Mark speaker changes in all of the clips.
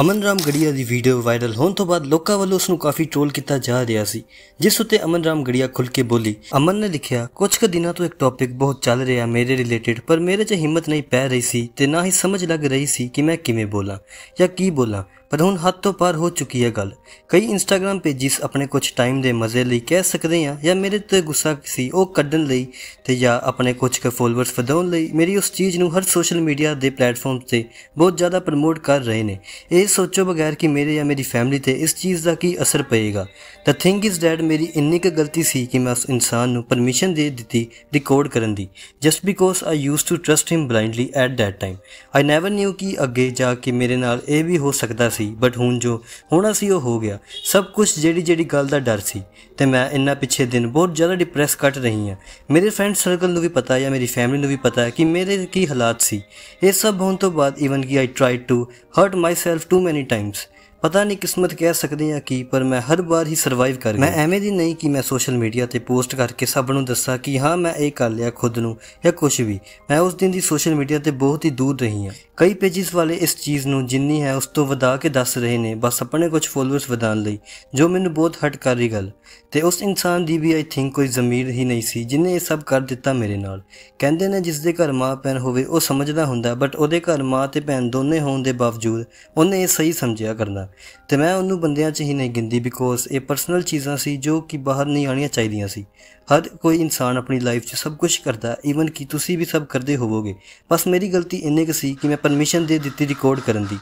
Speaker 1: ਅਮਨ Ramgarhia ਦੀ video viral ਹੋਣ ਤੋਂ ਬਾਅਦ ਲੋਕਾਂ ਵੱਲੋਂ ਉਸ ਨੂੰ ਕਾਫੀ ਟ੍ਰੋਲ ਕੀਤਾ ਜਾ ਰਿਹਾ ਸੀ ਜਿਸ ਉੱਤੇ ਅਮਨ ਰਾਮ ਗੜੀਆ ਖੁੱਲ ਕੇ ਬੋਲੀ ਅਮਨ ਨੇ ਲਿਖਿਆ ਕੁਝ ਕੁ ਦਿਨਾਂ ਤੋਂ ਇੱਕ ਟੌਪਿਕ ਬਹੁਤ ਚੱਲ ਰਿਹਾ ਮੇਰੇ ਰਿਲੇਟਡ ਪਰ ਮੇਰੇ 'ਚ ਹਿੰਮਤ ਨਹੀਂ ਪੈ ਰਹੀ ਸੀ ਤੇ ਨਾ ਹੀ ਸਮਝ ਲੱਗ ਰਹੀ ਸੀ ਕਿ ਮੈਂ ਕਿਵੇਂ ਬੋਲਾਂ ਜਾਂ ਕੀ ਬੋਲਾਂ ਪਰ ਹੁਣ ਹੱਦ ਤੋਂ ਪਾਰ ਹੋ ਚੁੱਕੀ ਹੈ ਗੱਲ ਕਈ ਇੰਸਟਾਗ੍ਰam ਪੇजेस ਆਪਣੇ ਕੁਝ ਟਾਈਮ ਦੇ ਮਜ਼ੇ ਲਈ ਕਹਿ ਸਕਦੇ ਆ ਜਾਂ ਮੇਰੇ ਤੇ ਗੁੱਸਾ ਸੀ ਉਹ ਕੱਢਣ ਲਈ ਤੇ ਜਾਂ ਆਪਣੇ ਕੁਝ ਕੁ ਫੋਲੋਅਰਸ ਵਧਾਉਣ ਲਈ ਮੇਰੀ ਉਸ ਚੀਜ਼ ਨੂੰ ਹਰ ਸੋਸ਼ਲ ਮੀਡੀਆ ਦੇ ਪਲੇਟਫਾਰਮ ਤੇ ਬਹੁਤ ਜ਼ਿਆਦਾ ਪ੍ਰਮੋਟ ਕਰ ਰਹੇ ਨੇ ਇਹ ਸੋਚੋ ਬਗੈਰ ਕਿ ਮੇਰੇ ਜਾਂ ਮੇਰੀ ਫੈਮਿਲੀ ਤੇ ਇਸ ਚੀਜ਼ ਦਾ ਕੀ ਅਸਰ ਪਏਗਾ ਦ ਥਿੰਗ ਇਜ਼ ਦੈਟ ਮੇਰੀ ਇੰਨੀ ਕੁ ਗਲਤੀ ਸੀ ਕਿ ਮੈਂ ਉਸ ਇਨਸਾਨ ਨੂੰ ਪਰਮਿਸ਼ਨ ਦੇ ਦਿੱਤੀ ਰਿਕਾਰਡ ਕਰਨ ਦੀ just because I used to trust him blindly at that time I never knew ਕਿ ਅੱਗੇ ਜਾ ਕੇ ਮੇਰੇ ਨਾਲ ਇਹ ਵੀ ਹੋ ਸਕਦਾ ਸੀ ਸੀ ਬਟ ਹੁਣ ਜੋ ਹੁਣ ਅਸੀਂ ਉਹ ਹੋ ਗਿਆ ਸਭ ਕੁਝ ਜਿਹੜੀ ਜਿਹੜੀ ਗੱਲ ਦਾ ਡਰ ਸੀ ਤੇ ਮੈਂ ਇੰਨਾ ਪਿੱਛੇ ਦਿਨ ਬਹੁਤ ਜ਼ਿਆਦਾ ਡਿਪਰੈਸ ਕੱਟ ਰਹੀ ਹਾਂ ਮੇਰੇ ਫਰੈਂਡ ਸਰਕਲ ਨੂੰ ਵੀ ਪਤਾ ਹੈ ਜਾਂ ਮੇਰੀ ਫੈਮਿਲੀ ਨੂੰ ਵੀ ਪਤਾ ਹੈ ਕਿ ਮੇਰੇ ਕੀ ਹਾਲਾਤ ਸੀ ਇਹ ਸਭ ਹੋਣ ਤੋਂ ਬਾਅਦ ਇਵਨ ਕਿ I tried to hurt myself too many times ਪਤਾ ਨਹੀਂ ਕਿਸਮਤ ਕਹਿ ਸਕਦੇ ਆ ਕੀ ਪਰ ਮੈਂ ਹਰ ਵਾਰ ਹੀ ਸਰਵਾਈਵ ਕਰ ਗਿਆ ਮੈਂ ਐਵੇਂ ਦੀ ਨਹੀਂ ਕਿ ਮੈਂ ਸੋਸ਼ਲ ਮੀਡੀਆ ਤੇ ਪੋਸਟ ਕਰਕੇ ਸਭ ਨੂੰ ਦੱਸਾਂ ਕਿ ਹਾਂ ਮੈਂ ਇਹ ਕਰ ਲਿਆ ਖੁਦ ਨੂੰ ਜਾਂ ਕੁਝ ਵੀ ਮੈਂ ਉਸ ਦਿਨ ਦੀ ਸੋਸ਼ਲ ਮੀਡੀਆ ਤੇ ਬਹੁਤ ਹੀ ਦੂਰ ਰਹੀ ਹਾਂ ਕਈ ਪੇजेस ਵਾਲੇ ਇਸ ਚੀਜ਼ ਨੂੰ ਜਿੰਨੀ ਹੈ ਉਸ ਤੋਂ ਵਧਾ ਕੇ ਦੱਸ ਰਹੇ ਨੇ ਬਸ ਆਪਣੇ ਕੁਝ ਫੋਲੋਅਰਸ ਵਧਾਉਣ ਲਈ ਜੋ ਮੈਨੂੰ ਬਹੁਤ ਹਟ ਕਰ ਰਹੀ ਗੱਲ ਤੇ ਉਸ ਇਨਸਾਨ ਦੀ ਵੀ ਆਈ ਥਿੰਕ ਕੋਈ ਜ਼ਮੀਰ ਹੀ ਨਹੀਂ ਸੀ ਜਿਨੇ ਇਹ ਸਭ ਕਰ ਦਿੱਤਾ ਮੇਰੇ ਨਾਲ ਕਹਿੰਦੇ ਨੇ ਜਿਸ ਦੇ ਘਰ ਮਾਂ ਪੈਣ ਹੋਵੇ ਉਹ ਸਮਝਦਾ ਹੁੰਦਾ ਬਟ ਉਹਦੇ ਘਰ ਮਾਂ ਤੇ ਭੈਣ ਦੋਨੇ ਹੋਣ ਦੇ ਬਾਵਜੂਦ ਉਹਨੇ ਇਹ ਸਹੀ ਸਮਝਿਆ ਕਰਨਾ ਤੇ ਮੈਂ ਉਹਨੂੰ ਬੰਦਿਆਂ 'ਚ ਹੀ ਨਹੀਂ ਗਿੰਦੀ ਬਿਕੋਜ਼ ਇਹ ਪਰਸਨਲ ਚੀਜ਼ਾਂ ਸੀ ਜੋ ਕਿ ਬਾਹਰ ਨਹੀਂ ਆਣੀਆਂ ਚਾਹੀਦੀਆਂ ਸੀ ਹਰ ਕੋਈ ਇਨਸਾਨ ਆਪਣੀ ਲਾਈਫ 'ਚ ਸਭ ਕੁਝ ਕਰਦਾ ਇਵਨ ਕਿ ਤੁਸੀਂ ਵੀ ਸਭ ਕਰਦੇ ਹੋਵੋਗੇ ਬਸ ਮੇਰੀ ਗਲਤੀ ਇੰਨੇ ਕੁ ਸੀ ਕਿ ਮੈਂ ਪਰਮਿਸ਼ਨ ਦੇ ਦਿੱਤੀ ਰਿਕਾਰਡ ਕਰਨ ਦੀ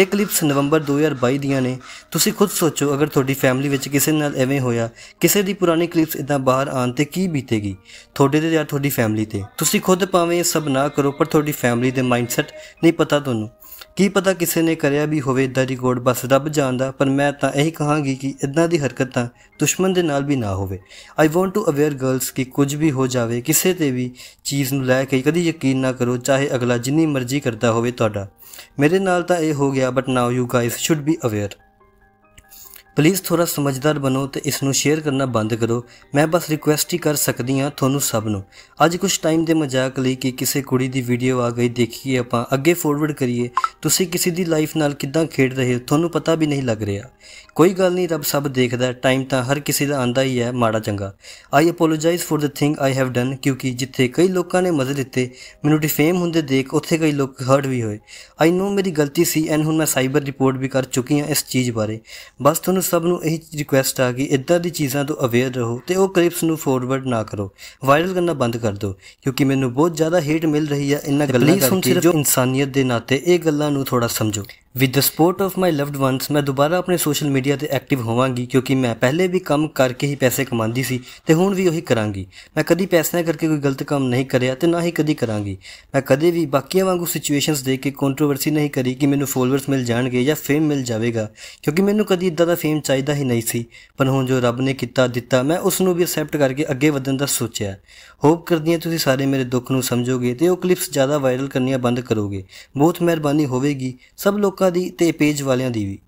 Speaker 1: ਇਹ ਕਲਿੱਪਸ ਨਵੰਬਰ 2022 ਦੀਆਂ ਨੇ ਤੁਸੀਂ ਖੁਦ ਸੋਚੋ ਅਗਰ ਤੁਹਾਡੀ ਫੈਮਿਲੀ ਵਿੱਚ ਕਿਸੇ ਨਾਲ ਐਵੇਂ ਹੋਇਆ ਕਿਸੇ ਦੀ ਪੁਰਾਣੀ ਕਲਿੱਪਸ ਇਦਾਂ ਬਾਹਰ ਆਣ ਤੇ ਕੀ ਬੀਤੇਗੀ ਤੁਹਾਡੇ ਤੇ ਜਾਂ ਤੁਹਾਡੀ ਫੈਮਿਲੀ ਤੇ ਤੁਸੀਂ ਖੁਦ ਭਾਵੇਂ ਸਭ ਨਾ ਕਰੋ ਪਰ ਤੁਹਾਡੀ ਫੈਮਿਲੀ ਦੇ ਮਾਈਂਡਸੈਟ ਨਹੀਂ ਪਤਾ ਤੁਹਾਨੂੰ ਕੀ ਪਤਾ ਕਿਸੇ ਨੇ ਕਰਿਆ ਵੀ ਹੋਵੇ ਇਦਾਂ ਦੀ ਗੋੜ ਬਸ ਰੱਬ ਜਾਣਦਾ ਪਰ ਮੈਂ ਤਾਂ ਇਹੀ ਕਹਾਂਗੀ ਕਿ ਇਦਾਂ ਦੀ ਹਰਕਤਾਂ ਦੁਸ਼ਮਣ ਦੇ ਨਾਲ ਵੀ ਨਾ ਹੋਵੇ I want to aware girls ਕਿ ਕੁਝ ਵੀ ਹੋ ਜਾਵੇ ਕਿਸੇ ਤੇ ਵੀ ਚੀਜ਼ ਨੂੰ ਲੈ ਕੇ ਕਦੀ ਯਕੀਨ ਨਾ ਕਰੋ ਚਾਹੇ ਅਗਲਾ ਜਿੰਨੀ ਮਰਜ਼ੀ ਕਰਦਾ ਹੋਵੇ ਤੁਹਾਡਾ ਮੇਰੇ ਨਾਲ ਤਾਂ ਇਹ ਹੋ ਗਿਆ but now you guys should be aware please ਥੋੜਾ ਸਮਝਦਾਰ ਬਣੋ ਤੇ ਇਸ ਨੂੰ ਸ਼ੇਅਰ ਕਰਨਾ ਬੰਦ ਕਰੋ ਮੈਂ ਬਸ ਰਿਕੁਐਸਟ ਹੀ ਕਰ ਸਕਦੀ ਹਾਂ ਤੁਹਾਨੂੰ ਸਭ ਨੂੰ ਅੱਜ ਕੁਝ ਟਾਈਮ ਦੇ ਮਜ਼ਾਕ ਲਈ ਕਿ ਕਿਸੇ ਕੁੜੀ ਦੀ ਵੀਡੀਓ ਆ ਗਈ ਦੇਖੀਏ ਆਪਾਂ ਅੱਗੇ ਫੋਰਵਰਡ ਕਰੀਏ ਤੁਸੀਂ ਕਿਸੇ ਦੀ ਲਾਈਫ ਨਾਲ ਕਿਦਾਂ ਖੇਡ ਰਹੇ ਹੋ ਤੁਹਾਨੂੰ ਪਤਾ ਵੀ ਨਹੀਂ ਲੱਗ ਰਿਹਾ ਕੋਈ ਗੱਲ ਨਹੀਂ ਰੱਬ ਸਭ ਦੇਖਦਾ ਟਾਈਮ ਤਾਂ ਹਰ ਕਿਸੇ ਦਾ ਆਂਦਾ ਹੀ ਹੈ ਮਾੜਾ ਚੰਗਾ I apologise for the thing I have done ਕਿਉਂਕਿ ਜਿੱਥੇ ਕਈ ਲੋਕਾਂ ਨੇ ਮਜ਼ੇ ਲਿੱਤੇ ਮੈਨੂੰ ਡਿਫੇਮ ਹੁੰਦੇ ਦੇਖ ਉੱਥੇ ਕਈ ਲੋਕ ਹਰਟ ਵੀ ਹੋਏ ਆਈ ਨੋ ਮੇਰੀ ਗਲਤੀ ਸੀ ਐਂਡ ਹੁਣ ਮੈਂ ਸਾਈਬਰ ਰਿਪੋਰਟ ਵੀ ਕਰ ਚੁੱਕੀ ਹਾਂ ਇਸ ਚੀਜ਼ ਬਾਰੇ ਬਸ ਤੁਹਾਨੂੰ ਤੁਹਾਨੂੰ ਸਭ ਨੂੰ ਇਹ ਰਿਕੁਐਸਟ ਆ ਕਿ ਇਦਾਂ ਦੀ ਚੀਜ਼ਾਂ ਤੋਂ ਅਵੇਅਰ ਰਹੋ ਤੇ ਉਹ ਕਲਿੱਪਸ ਨੂੰ ਫੋਰਵਰਡ ਨਾ ਕਰੋ ਵਾਇਰਲ ਕਰਨਾ ਬੰਦ ਕਰ ਦਿਓ ਕਿਉਂਕਿ ਮੈਨੂੰ ਬਹੁਤ ਜ਼ਿਆਦਾ ਹੇਟ ਮਿਲ ਰਹੀ ਹੈ ਇਨਾਂ ਗੱਲਾਂ ਕਰਕੇ ਜੋ ਇਨਸਾਨੀਅਤ ਦੇ ਨਾਤੇ ਇਹ ਗੱਲਾਂ ਨੂੰ ਥੋੜਾ ਸਮਝੋ with the support of my loved ones ਮੈਂ ਦੁਬਾਰਾ ਆਪਣੇ ਸੋਸ਼ਲ ਮੀਡੀਆ ਤੇ ਐਕਟਿਵ ਹੋਵਾਂਗੀ ਕਿਉਂਕਿ ਮੈਂ ਪਹਿਲੇ ਵੀ ਕੰਮ ਕਰਕੇ ਹੀ ਪੈਸੇ ਕਮਾਉਂਦੀ ਸੀ ਤੇ ਹੁਣ ਵੀ ਉਹੀ ਕਰਾਂਗੀ ਮੈਂ ਕਦੀ ਪੈਸਿਆਂ ਕਰਕੇ ਕੋਈ ਗਲਤ ਕੰਮ ਨਹੀਂ ਕਰਿਆ ਤੇ ਨਾ ਹੀ ਕਦੀ ਕਰਾਂਗੀ ਮੈਂ ਕਦੇ ਵੀ ਬਾਕੀਆਂ ਵਾਂਗੂ ਸਿਚੁਏਸ਼ਨਸ ਦੇਖ ਕੇ ਕੰਟਰੋਵਰਸੀ ਨਹੀਂ ਕਰੀ ਕਿ ਮੈਨੂੰ ਫੋਲੋਅਰਸ ਮਿਲ ਜਾਣਗੇ ਜਾਂ ਫੇਮ ਮਿਲ ਜਾਵੇਗਾ ਕਿਉਂਕਿ ਮੈਨੂੰ ਕਦੀ ਇਦਾਂ ਦਾ ਫੇਮ ਫੇਮ ਚਾਹੀਦਾ ਹੀ ਨਹੀਂ ਸੀ ਪਰ ਹੁਣ ਜੋ ਰੱਬ ਨੇ ਕੀਤਾ ਦਿੱਤਾ ਮੈਂ ਉਸ ਨੂੰ ਵੀ ਅਸੈਪਟ ਕਰਕੇ ਅੱਗੇ ਵਧਣ ਦਾ ਸੋਚਿਆ ਹੋਪ ਕਰਦੀ ਹਾਂ ਤੁਸੀਂ ਸਾਰੇ ਮੇਰੇ ਦੁੱਖ ਨੂੰ ਸਮਝੋਗੇ ਤੇ ਉਹ ਕਲਿੱਪਸ ਜ਼ਿਆਦਾ ਵਾਇਰਲ ਕਰਨੀਆਂ ਬੰਦ ਕਰੋਗੇ ਬਹੁਤ ਮਿਹਰਬਾਨੀ ਹੋਵੇਗੀ ਸਭ ਲੋਕਾਂ ਦੀ ਤੇ ਪੇਜ ਵਾਲਿਆਂ ਦੀ ਵੀ